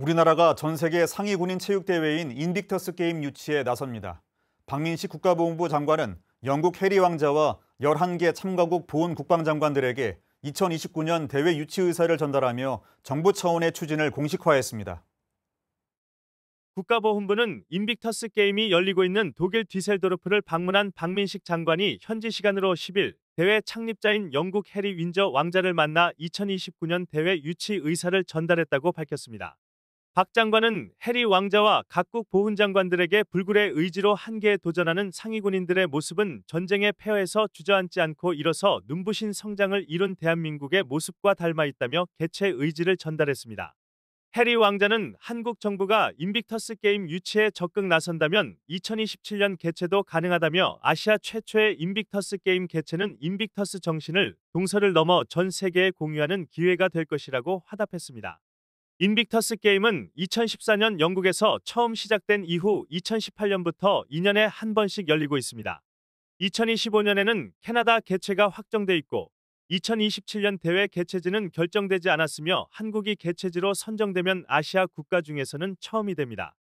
우리나라가 전 세계 상위 군인 체육 대회인 인빅터스 게임 유치에 나섭니다. 박민식 국가보훈부 장관은 영국 해리 왕자와 11개 참가국 보훈 국방장관들에게 2029년 대회 유치 의사를 전달하며 정부 차원의 추진을 공식화했습니다. 국가보훈부는 인빅터스 게임이 열리고 있는 독일 디셀도르프를 방문한 박민식 장관이 현지 시간으로 10일 대회 창립자인 영국 해리 윈저 왕자를 만나 2029년 대회 유치 의사를 전달했다고 밝혔습니다. 박 장관은 해리 왕자와 각국 보훈 장관들에게 불굴의 의지로 한계에 도전하는 상위군인들의 모습은 전쟁의 폐허에서 주저앉지 않고 일어서 눈부신 성장을 이룬 대한민국의 모습과 닮아 있다며 개최 의지를 전달했습니다. 해리 왕자는 한국 정부가 인빅터스 게임 유치에 적극 나선다면 2027년 개최도 가능하다며 아시아 최초의 인빅터스 게임 개최는 인빅터스 정신을 동서를 넘어 전 세계에 공유하는 기회가 될 것이라고 화답했습니다. 인빅터스 게임은 2014년 영국에서 처음 시작된 이후 2018년부터 2년에 한 번씩 열리고 있습니다. 2025년에는 캐나다 개최가 확정돼 있고 2027년 대회 개최지는 결정되지 않았으며 한국이 개최지로 선정되면 아시아 국가 중에서는 처음이 됩니다.